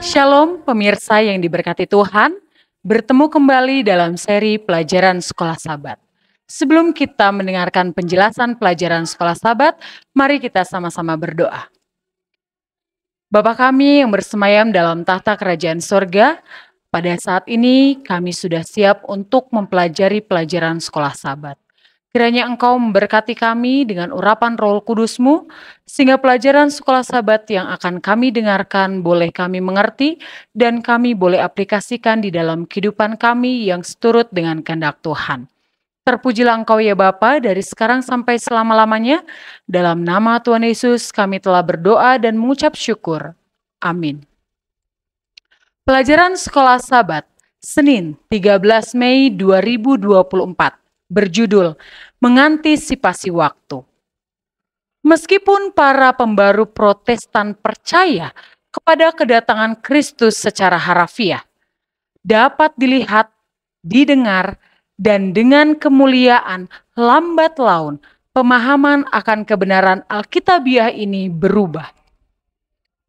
Shalom pemirsa yang diberkati Tuhan, bertemu kembali dalam seri pelajaran sekolah sabat. Sebelum kita mendengarkan penjelasan pelajaran sekolah sabat, mari kita sama-sama berdoa. Bapa kami yang bersemayam dalam tahta kerajaan sorga, pada saat ini, kami sudah siap untuk mempelajari pelajaran sekolah sabat. Kiranya engkau memberkati kami dengan urapan roh kudusmu, sehingga pelajaran sekolah sabat yang akan kami dengarkan boleh kami mengerti dan kami boleh aplikasikan di dalam kehidupan kami yang seturut dengan kehendak Tuhan. Terpujilah engkau ya Bapa dari sekarang sampai selama-lamanya. Dalam nama Tuhan Yesus kami telah berdoa dan mengucap syukur. Amin. Pelajaran Sekolah Sabat, Senin 13 Mei 2024, berjudul Mengantisipasi Waktu. Meskipun para pembaru protestan percaya kepada kedatangan Kristus secara harafiah, dapat dilihat, didengar, dan dengan kemuliaan lambat laun pemahaman akan kebenaran Alkitabiah ini berubah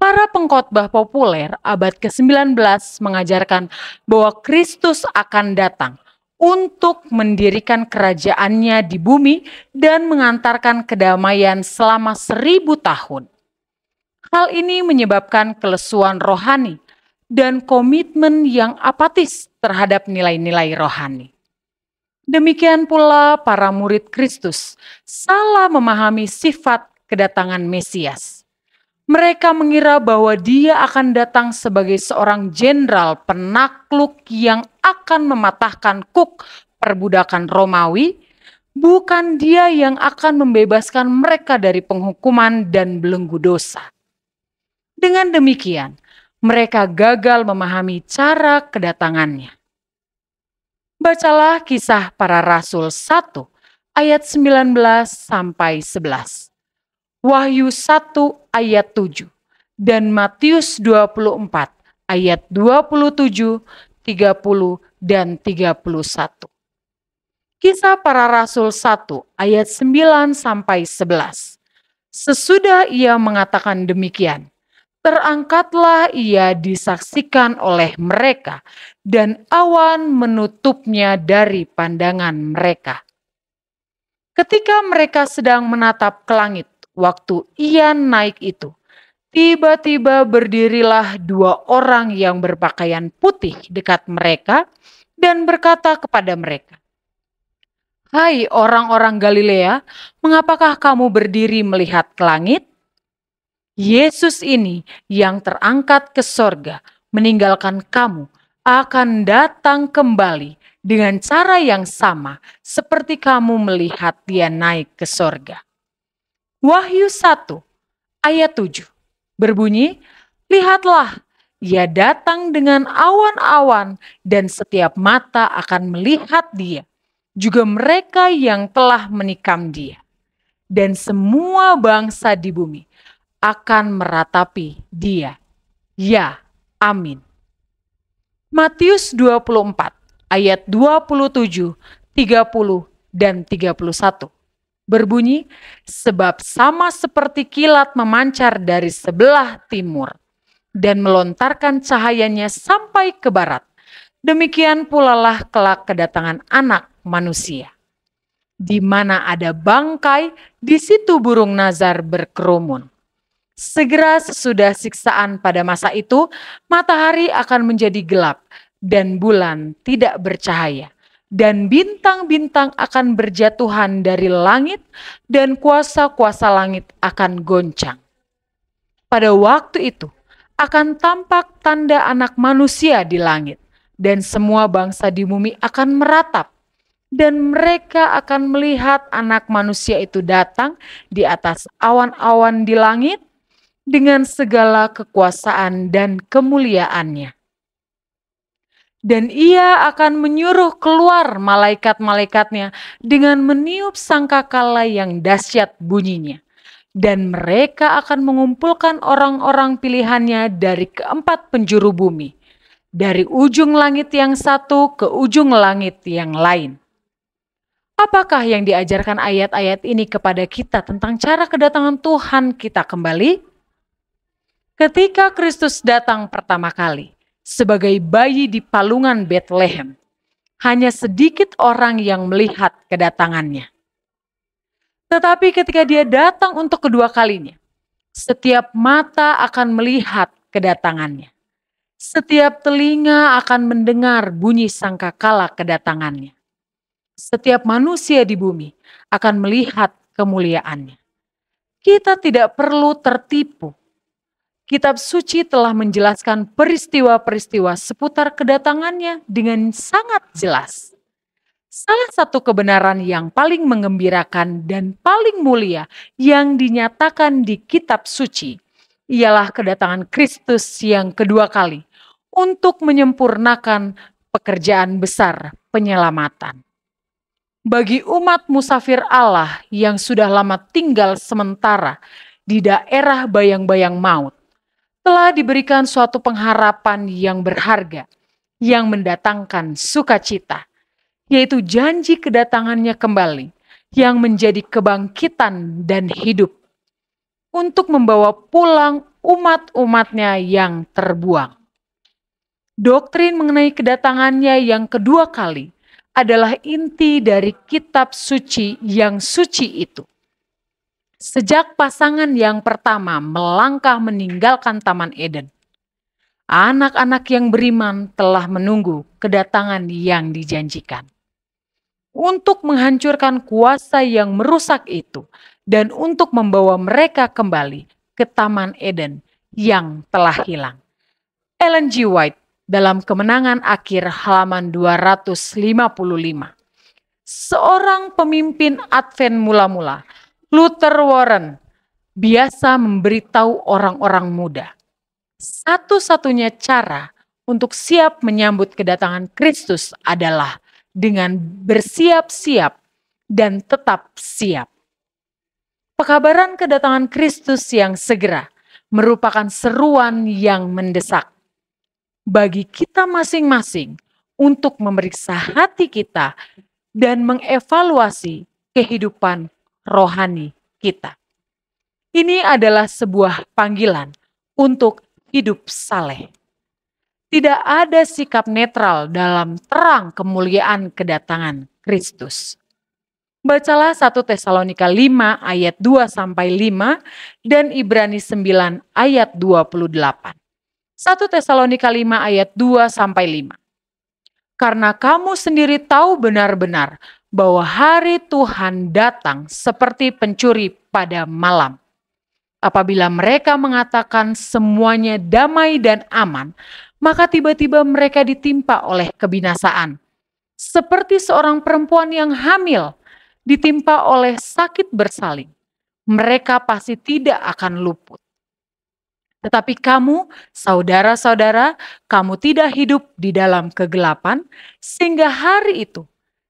Para pengkhotbah populer abad ke-19 mengajarkan bahwa Kristus akan datang untuk mendirikan kerajaannya di bumi dan mengantarkan kedamaian selama seribu tahun. Hal ini menyebabkan kelesuan rohani dan komitmen yang apatis terhadap nilai-nilai rohani. Demikian pula para murid Kristus salah memahami sifat kedatangan Mesias mereka mengira bahwa dia akan datang sebagai seorang jenderal penakluk yang akan mematahkan kuk perbudakan Romawi, bukan dia yang akan membebaskan mereka dari penghukuman dan belenggu dosa. Dengan demikian, mereka gagal memahami cara kedatangannya. Bacalah kisah para rasul 1 ayat 19 sampai 11. Wahyu 1 ayat 7 dan Matius 24 ayat 27, 30 dan 31. Kisah para Rasul 1 ayat 9 sampai 11. Sesudah ia mengatakan demikian, terangkatlah ia disaksikan oleh mereka dan awan menutupnya dari pandangan mereka. Ketika mereka sedang menatap ke langit, Waktu ia naik itu, tiba-tiba berdirilah dua orang yang berpakaian putih dekat mereka dan berkata kepada mereka, Hai orang-orang Galilea, mengapakah kamu berdiri melihat ke langit? Yesus ini yang terangkat ke sorga meninggalkan kamu akan datang kembali dengan cara yang sama seperti kamu melihat dia naik ke sorga. Wahyu 1 ayat 7 berbunyi, Lihatlah, ia datang dengan awan-awan dan setiap mata akan melihat dia, juga mereka yang telah menikam dia. Dan semua bangsa di bumi akan meratapi dia. Ya, amin. Matius 24 ayat 27, 30, dan 31 berbunyi, "Sebab sama seperti kilat memancar dari sebelah timur dan melontarkan cahayanya sampai ke barat, demikian pulalah kelak kedatangan Anak Manusia." Di mana ada bangkai, di situ burung nazar berkerumun. Segera sesudah siksaan pada masa itu, matahari akan menjadi gelap dan bulan tidak bercahaya dan bintang-bintang akan berjatuhan dari langit, dan kuasa-kuasa langit akan goncang. Pada waktu itu akan tampak tanda Anak Manusia di langit, dan semua bangsa di bumi akan meratap, dan mereka akan melihat Anak Manusia itu datang di atas awan-awan di langit dengan segala kekuasaan dan kemuliaannya dan ia akan menyuruh keluar malaikat-malaikatnya dengan meniup sangkakala yang dahsyat bunyinya. Dan mereka akan mengumpulkan orang-orang pilihannya dari keempat penjuru bumi, dari ujung langit yang satu ke ujung langit yang lain. Apakah yang diajarkan ayat-ayat ini kepada kita tentang cara kedatangan Tuhan kita kembali? Ketika Kristus datang pertama kali, sebagai bayi di palungan Bethlehem. Hanya sedikit orang yang melihat kedatangannya. Tetapi ketika dia datang untuk kedua kalinya, setiap mata akan melihat kedatangannya. Setiap telinga akan mendengar bunyi sangkakala kedatangannya. Setiap manusia di bumi akan melihat kemuliaannya. Kita tidak perlu tertipu Kitab suci telah menjelaskan peristiwa-peristiwa seputar kedatangannya dengan sangat jelas. Salah satu kebenaran yang paling mengembirakan dan paling mulia yang dinyatakan di kitab suci ialah kedatangan Kristus yang kedua kali untuk menyempurnakan pekerjaan besar penyelamatan. Bagi umat musafir Allah yang sudah lama tinggal sementara di daerah bayang-bayang maut, telah diberikan suatu pengharapan yang berharga yang mendatangkan sukacita, yaitu janji kedatangannya kembali yang menjadi kebangkitan dan hidup untuk membawa pulang umat-umatnya yang terbuang. Doktrin mengenai kedatangannya yang kedua kali adalah inti dari kitab suci yang suci itu. Sejak pasangan yang pertama melangkah meninggalkan Taman Eden, anak-anak yang beriman telah menunggu kedatangan yang dijanjikan. Untuk menghancurkan kuasa yang merusak itu dan untuk membawa mereka kembali ke Taman Eden yang telah hilang. Ellen G. White dalam kemenangan akhir halaman 255. Seorang pemimpin Advent mula-mula Luther Warren biasa memberitahu orang-orang muda, satu-satunya cara untuk siap menyambut kedatangan Kristus adalah dengan bersiap-siap dan tetap siap. Pekabaran kedatangan Kristus yang segera merupakan seruan yang mendesak bagi kita masing-masing untuk memeriksa hati kita dan mengevaluasi kehidupan rohani kita. Ini adalah sebuah panggilan untuk hidup saleh. Tidak ada sikap netral dalam terang kemuliaan kedatangan Kristus. Bacalah 1 Tesalonika 5 ayat 2 sampai 5 dan Ibrani 9 ayat 28. 1 Tesalonika 5 ayat 2 sampai 5. Karena kamu sendiri tahu benar-benar bahwa hari Tuhan datang seperti pencuri pada malam. Apabila mereka mengatakan semuanya damai dan aman, maka tiba-tiba mereka ditimpa oleh kebinasaan. Seperti seorang perempuan yang hamil ditimpa oleh sakit bersaling, mereka pasti tidak akan luput. Tetapi kamu, saudara-saudara, kamu tidak hidup di dalam kegelapan, sehingga hari itu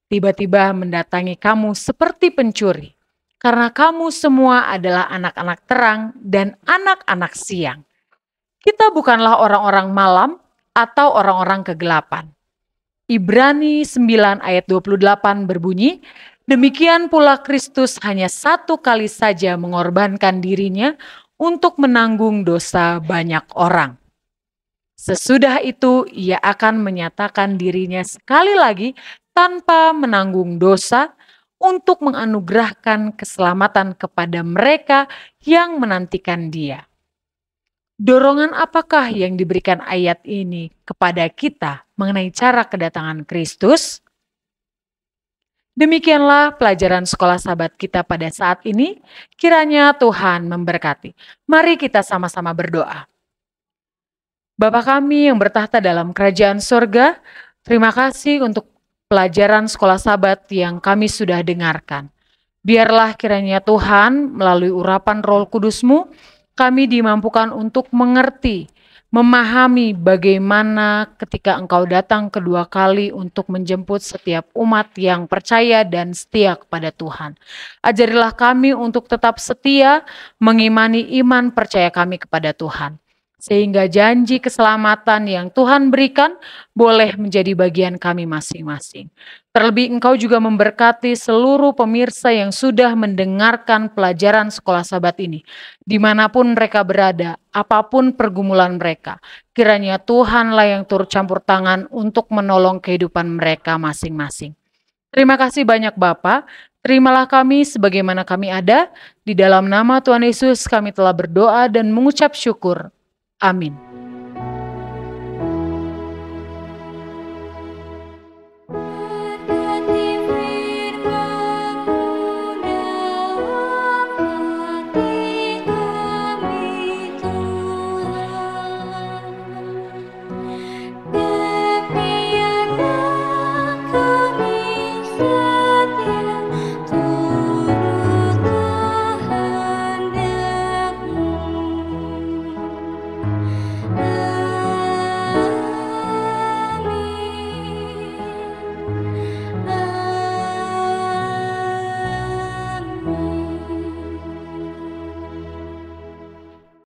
tiba-tiba mendatangi kamu seperti pencuri, karena kamu semua adalah anak-anak terang dan anak-anak siang. Kita bukanlah orang-orang malam atau orang-orang kegelapan. Ibrani 9 ayat 28 berbunyi, Demikian pula Kristus hanya satu kali saja mengorbankan dirinya untuk menanggung dosa banyak orang. Sesudah itu, ia akan menyatakan dirinya sekali lagi tanpa menanggung dosa untuk menganugerahkan keselamatan kepada mereka yang menantikan Dia. Dorongan apakah yang diberikan ayat ini kepada kita mengenai cara kedatangan Kristus? Demikianlah pelajaran sekolah sahabat kita pada saat ini. Kiranya Tuhan memberkati. Mari kita sama-sama berdoa. Bapa kami yang bertahta dalam kerajaan sorga, terima kasih untuk pelajaran sekolah sabat yang kami sudah dengarkan. Biarlah kiranya Tuhan melalui urapan roh kudusmu, kami dimampukan untuk mengerti, memahami bagaimana ketika engkau datang kedua kali untuk menjemput setiap umat yang percaya dan setia kepada Tuhan. Ajarilah kami untuk tetap setia, mengimani iman percaya kami kepada Tuhan sehingga janji keselamatan yang Tuhan berikan boleh menjadi bagian kami masing-masing. Terlebih engkau juga memberkati seluruh pemirsa yang sudah mendengarkan pelajaran sekolah sabat ini. Dimanapun mereka berada, apapun pergumulan mereka, kiranya Tuhanlah yang turut campur tangan untuk menolong kehidupan mereka masing-masing. Terima kasih banyak Bapak, Terimalah kami sebagaimana kami ada. Di dalam nama Tuhan Yesus kami telah berdoa dan mengucap syukur. Amin.